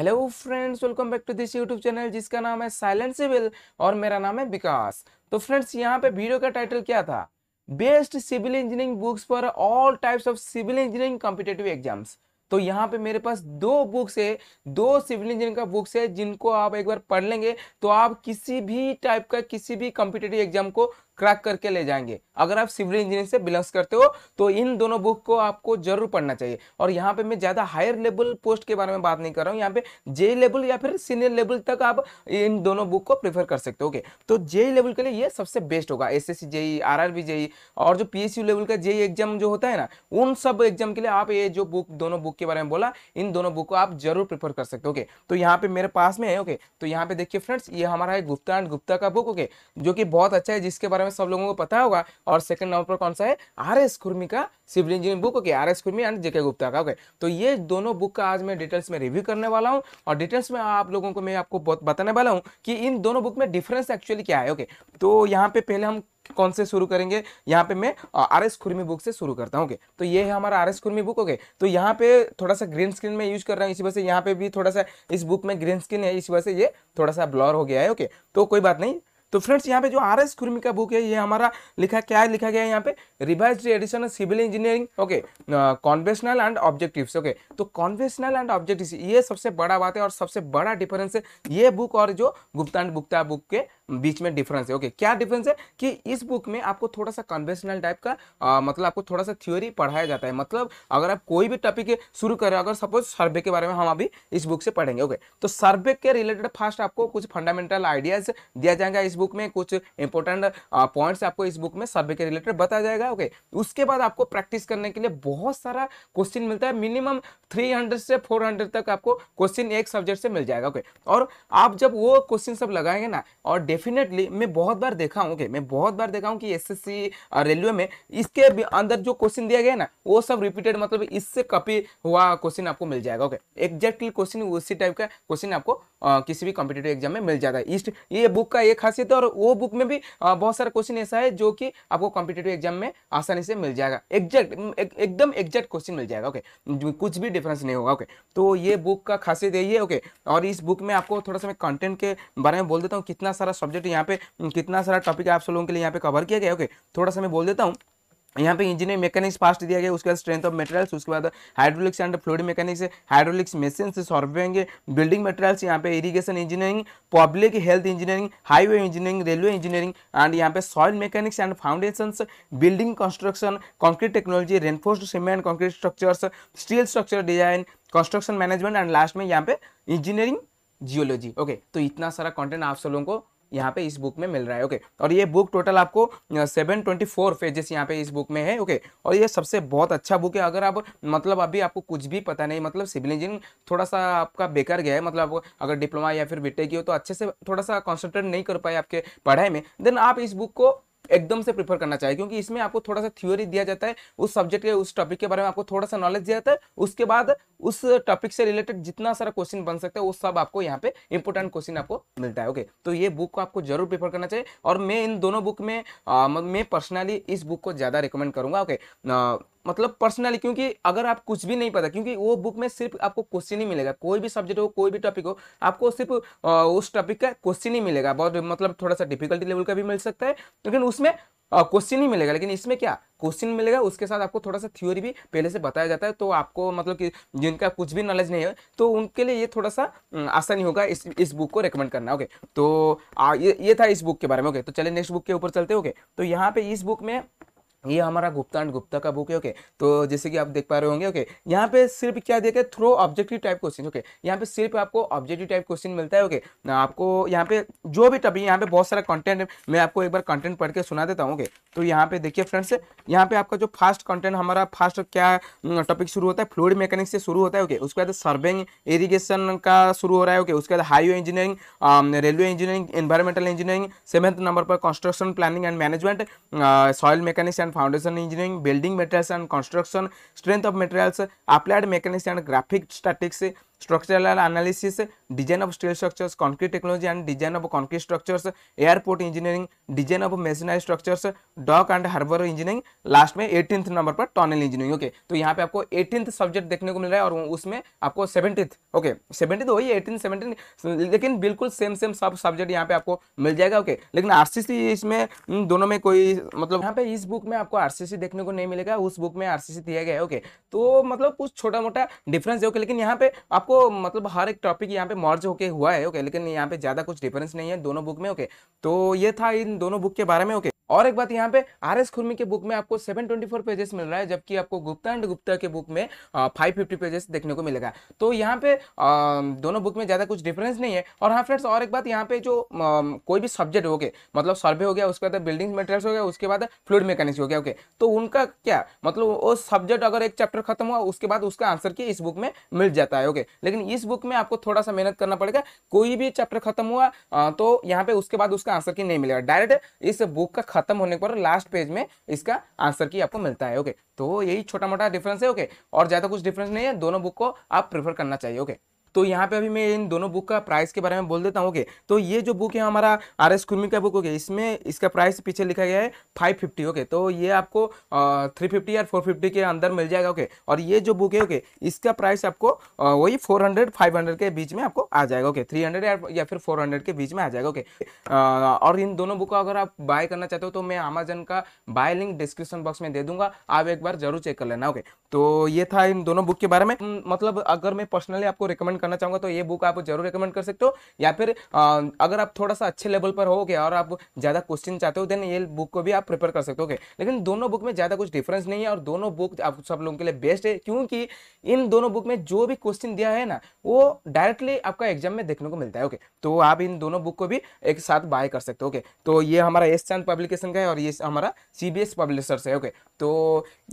hello friends welcome back to this YouTube channel जिसका नाम है साइलेंट सिविल और मेरा नाम है विकास तो फ्रेंड्स यहां पे वीडियो का टाइटल क्या था best civil engineering books for all types of civil engineering competitive exams तो यहाँ पे मेरे पास दो बुक्स है दो सिविल इंजीनियरिंग का बुक्स है जिनको आप एक बार पढ़ लेंगे तो आप किसी भी टाइप का किसी भी कॉम्पिटेटिव एग्जाम को क्रैक करके ले जाएंगे अगर आप सिविल इंजीनियरिंग से बिलोंग्स करते हो तो इन दोनों बुक को आपको जरूर पढ़ना चाहिए और यहाँ पे मैं ज़्यादा हायर लेवल पोस्ट के बारे में बात नहीं कर रहा हूँ यहाँ पे जे लेवल या फिर सीनियर लेवल तक आप इन दोनों बुक को प्रेफर कर सकते हो तो जे लेवल के लिए ये सबसे बेस्ट होगा S S JE R R और जो पी लेवल का जेई एग्जाम e जो होता है ना उन सब एग्जाम के लिए आप ये जो बुक दोनों बुक के बारे में बोला इन दोनों बुक को आप जरूर प्रेफर कर सकते हो ओके तो यहाँ पे मेरे पास में है ओके तो यहाँ पे देखिए फ्रेंड्स ये हमारा है गुप्ता एंड गुप्ता का बुक ओके जो कि बहुत अच्छा है जिसके बारे में में सब लोगों को पता होगा और सेकंड नंबर पर कौन सा है आर एस खुर्मी का civil engineering book okay R S Khurmi and J K Gupta का ओके तो ये दोनों बुक का आज मैं डिटेल्स में रिव्यू करने वाला हूँ और डिटेल्स में आप लोगों को मैं आपको बताने वाला हूँ कि इन दोनों बुक में डिफरेंस एक्चुअली क्या है ओके तो यहाँ पे पहले हम कौन से शुरू करेंगे यहाँ पे मैं आर एस खुर्मी बुक से शुरू करता हूँ तो ये है हमारा R S Khurmi book okay तो यहाँ पे थोड़ा सा ग्रीन स्क्रीन में यूज कर रहा हूँ इसी वजह से यहाँ पे भी थोड़ा सा इस बुक में ग्रीन स्क्रीन है इसी वजह से ये थोड़ा सा ब्लॉर हो गया है ओके तो कोई बात नहीं तो फ्रेंड्स यहाँ पे जो आर एस कुर्मी का बुक है ये हमारा लिखा क्या लिखा गया है यहाँ पे revised edition civil engineering okay conventional and objectives okay तो कॉन्वेशनल एंड ऑब्जेक्टिव्स ये सबसे बड़ा बात है और सबसे बड़ा डिफरेंस है ये बुक और जो गुप्ता एंड गुप्ता बुक के बीच में डिफरेंस है ओके okay, क्या डिफरेंस है कि इस बुक में आपको थोड़ा सा कन्वेंशनल टाइप का आ, uh, मतलब आपको थोड़ा सा थ्योरी पढ़ाया जाता है मतलब अगर आप कोई भी टॉपिक शुरू करें अगर सपोज सर्वे के बारे में हम अभी इस बुक से पढ़ेंगे ओके okay, तो सर्वे के रिलेटेड फर्स्ट आपको कुछ फंडामेंटल आइडियाज दिया जाएगा इस बुक में कुछ इंपॉर्टेंट पॉइंट्स आपको इस बुक में सर्वे के रिलेटेड बताया जाएगा ओके उसके बाद आपको प्रैक्टिस करने के लिए बहुत सारा क्वेश्चन मिलता है मिनिमम 300 से 400 तक आपको क्वेश्चन एक सब्जेक्ट से मिल जाएगा ओके और आप जब वो क्वेश्चन सब लगाएंगे ना और डेफिनेटली मैं बहुत बार देखा हूँ ओके मैं बहुत बार देखा हूँ कि एस रेलवे में इसके अंदर जो क्वेश्चन दिया गया ना वो सब रिपीटेड मतलब इससे कॉपी हुआ क्वेश्चन आपको मिल जाएगा ओके एग्जैक्टली क्वेश्चन उसी टाइप का क्वेश्चन आपको किसी भी कॉम्पिटेटिव एग्जाम में मिल जाता है इस ये बुक का एक खासियत है और वो बुक में भी बहुत सारा क्वेश्चन ऐसा है जो कि आपको कॉम्पिटेटिव एग्जाम में आसानी से मिल जाएगा एग्जैक्ट एकदम एग्जैक्ट क्वेश्चन मिल जाएगा ओके कुछ भी डिफरेंस नहीं होगा ओके तो ये बुक का खासियत यही है ओके और इस बुक में आपको थोड़ा सा मैं कंटेंट के बारे में बोल देता हूँ कितना सारा सब्जेक्ट यहाँ पे कितना सारा टॉपिक आप सब लोगों के लिए यहाँ पे कवर किया गया ओके थोड़ा सा मैं बोल देता हूँ यहाँ पे इंजीनियरिंग मैकेनिक्स फास्ट दिया गया उसके बाद स्ट्रेंथ ऑफ मटेरियल्स उसके बाद hydraulics and fluid mechanics hydraulics machine से सॉर्विंग बिल्डिंग मटेरियल्स यहाँ पे irrigation engineering public health engineering highway engineering railway engineering and यहाँ पे soil mechanics and foundation building construction concrete technology reinforced cement concrete structures steel structure design construction management and last में यहाँ पे engineering geology okay तो इतना सारा content आप सब लोगों को यहाँ पे इस बुक में मिल रहा है ओके और ये बुक टोटल आपको सेवन ट्वेंटी फोर पेजेस यहाँ पे इस बुक में है ओके और ये सबसे बहुत अच्छा बुक है अगर आप मतलब अभी आपको कुछ भी पता नहीं मतलब सिविल इंजीनियर थोड़ा सा आपका बेकार गया है मतलब आप अगर डिप्लोमा या फिर बीटेक हो तो अच्छे से थोड़ा सा कॉन्सेंट्रेट नहीं कर पाए आपके पढ़ाई में देन आप इस बुक को एकदम से प्रीफर करना चाहिए क्योंकि इसमें आपको थोड़ा सा थ्योरी दिया जाता है उस सब्जेक्ट के उस टॉपिक के बारे में आपको थोड़ा सा नॉलेज दिया जाता है उसके बाद उस टॉपिक से रिलेटेड जितना सारा क्वेश्चन बन सकता है वो सब आपको यहाँ पे इंपॉर्टेंट क्वेश्चन आपको मिलता है ओके तो ये बुक को आपको जरूर प्रीफर करना चाहिए और मैं इन दोनों बुक में आ, मैं पर्सनली इस बुक को ज़्यादा रिकमेंड करूंगा ओके मतलब पर्सनली क्योंकि अगर आप कुछ भी नहीं पता क्योंकि वो बुक में सिर्फ आपको क्वेश्चन ही मिलेगा कोई भी सब्जेक्ट हो कोई भी टॉपिक हो आपको सिर्फ उस टॉपिक का क्वेश्चन ही मिलेगा बहुत मतलब थोड़ा सा डिफिकल्टी लेवल का भी मिल सकता है लेकिन उसमें क्वेश्चन ही मिलेगा लेकिन इसमें क्या क्वेश्चन मिलेगा उसके साथ आपको थोड़ा सा थ्योरी भी पहले से बताया जाता है तो आपको मतलब कि जिनका कुछ भी नॉलेज नहीं है तो उनके लिए ये थोड़ा सा आसानी होगा इस इस बुक को रेकमेंड करना ओके तो आ, ये ये था इस बुक के बारे में ओके तो चले नेक्स्ट बुक के ऊपर चलते ओके तो यहाँ पे इस बुक में ये हमारा गुप्ता एंड गुप्ता का बुक है ओके तो जैसे कि आप देख पा रहे होंगे ओके यहाँ पे सिर्फ क्या देखे through objective type question okay यहाँ पे सिर्फ आपको ऑब्जेक्टिव टाइप क्वेश्चन मिलता है ओके आपको यहाँ पे जो भी टॉपिक यहाँ पे बहुत सारा कंटेंट है मैं आपको एक बार कंटेंट पढ़ के सुना देता हूँ ओके तो यहाँ पे देखिए फ्रेंड्स यहाँ पे आपका जो फास्ट कंटेंट हमारा फास्ट क्या टॉपिक हम्म, शुरू होता है फ्लूड मैकेनिक्स से शुरू होता है ओके उसके बाद सर्विंग इरीगेशन का शुरू हो रहा है ओके उसके बाद highway engineering railway engineering environmental engineering seventh number पर construction planning and management soil mechanics and and foundation engineering, building materials and construction, strength of materials, applied mechanics and graphic statics, structural analysis, design of steel structures, concrete technology and design of concrete structures, airport engineering, design of masonry structures, dock and harbor engineering, last में eighteen number पर tunnel engineering okay तो यहाँ पे आपको eighteen subject देखने को मिल रहा है और उसमें आपको सेवेंटीथ ओके सेवेंटीथ वही एटीन सेवेंटीन लेकिन बिल्कुल सेम सेम सब सब्जेक्ट यहाँ पे आपको मिल जाएगा ओके लेकिन आरसीसी इसमें हम्म, दोनों में कोई मतलब यहाँ पे इस बुक में आपको आरसीसी देखने को नहीं मिलेगा उस बुक में आरसीसी दिया गया है ओके तो मतलब कुछ छोटा मोटा डिफरेंस है ओके लेकिन यहाँ पे आपको आपको मतलब हर एक टॉपिक यहाँ पे मॉर्ज होके हुआ है ओके लेकिन यहाँ पे ज़्यादा कुछ डिफरेंस नहीं है दोनों बुक में ओके तो ये था इन दोनों बुक के बारे में ओके और एक बात यहाँ पे आर एस खुर्मी के बुक में आपको 724 पेजेस मिल रहा है जबकि आपको गुप्ता एंड गुप्ता के बुक में आ, 550 पेजेस देखने को मिलेगा तो यहाँ पे आ, दोनों बुक में ज़्यादा कुछ डिफरेंस नहीं है और हाँ फ्रेंड्स और एक बात यहाँ पे जो आ, कोई भी सब्जेक्ट हो गए मतलब सर्वे हो गया उसके बाद बिल्डिंग मटेरियल्स हो गया उसके बाद फ्लूड मैकेनिक्स हो गया ओके तो उनका क्या मतलब वो सब्जेक्ट अगर एक चैप्टर खत्म हुआ उसके बाद उसका आंसर की इस बुक में मिल जाता है ओके लेकिन इस बुक में आपको थोड़ा सा मेहनत करना पड़ेगा कोई भी चैप्टर खत्म हुआ तो यहाँ पे उसके बाद उसका आंसर की नहीं मिलेगा डायरेक्ट इस बुक का खत्म होने पर लास्ट पेज में इसका आंसर की आपको मिलता है ओके तो यही छोटा मोटा डिफरेंस है ओके और ज़्यादा कुछ डिफरेंस नहीं है दोनों बुक को आप प्रेफर करना चाहिए ओके तो यहाँ पे अभी मैं इन दोनों बुक का प्राइस के बारे में बोल देता हूँ ओके तो ये जो बुक है हमारा आर एस कुर्मी का बुक ओके इसमें इसका प्राइस पीछे लिखा गया है फाइव फिफ्टी ओके तो ये आपको थ्री फिफ्टी या फोर फिफ्टी के अंदर मिल जाएगा ओके और ये जो बुक है ओके इसका प्राइस आपको वही फोर हंड्रेड फाइव हंड्रेड के बीच में आपको आ जाएगा ओके थ्री हंड्रेड या फिर फोर हंड्रेड के बीच में आ जाएगा ओके और इन दोनों बुक का अगर आप बाय करना चाहते हो तो मैं अमेजन का बाय लिंक डिस्क्रिप्शन बॉक्स में दे दूंगा आप एक बार जरूर चेक कर लेना ओके तो ये था इन दोनों बुक के बारे में मतलब अगर मैं पर्सनली आपको रिकमेंड रिकमेंड करना चाहूंगा तो ये बुक आप जरूर रिकमेंड कर सकते हो या फिर अगर आप थोड़ा सा अच्छे लेवल पर होगे और आप ज़्यादा क्वेश्चन चाहते हो देन ये बुक को भी आप प्रिपेयर कर सकते हो लेकिन दोनों बुक में ज़्यादा कुछ डिफरेंस नहीं है और दोनों बुक आप सब लोगों के लिए बेस्ट है क्योंकि इन दोनों बुक में जो भी क्वेश्चन दिया है ना वो डायरेक्टली आपका एग्जाम में देखने को मिलता है ओके तो आप इन दोनों बुक को भी एक साथ बाय कर सकते हो ओके तो ये हमारा एस चांद पब्लिकेशन का है और ये हमारा सी बी एस पब्लिशर्स है ओके तो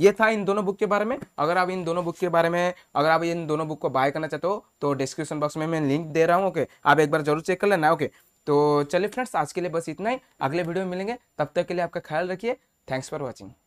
ये था इन दोनों बुक के बारे में अगर आप इन दोनों बुक के बारे में अगर आप इन दोनों बुक को बाय करना चाहते हो तो डिस्क्रिप्शन बॉक्स में मैं लिंक दे रहा हूँ ओके आप एक बार जरूर चेक कर लेना ओके तो चलिए फ्रेंड्स आज के लिए बस इतना ही अगले वीडियो में मिलेंगे तब तक के लिए आपका ख्याल रखिए थैंक्स फॉर वॉचिंग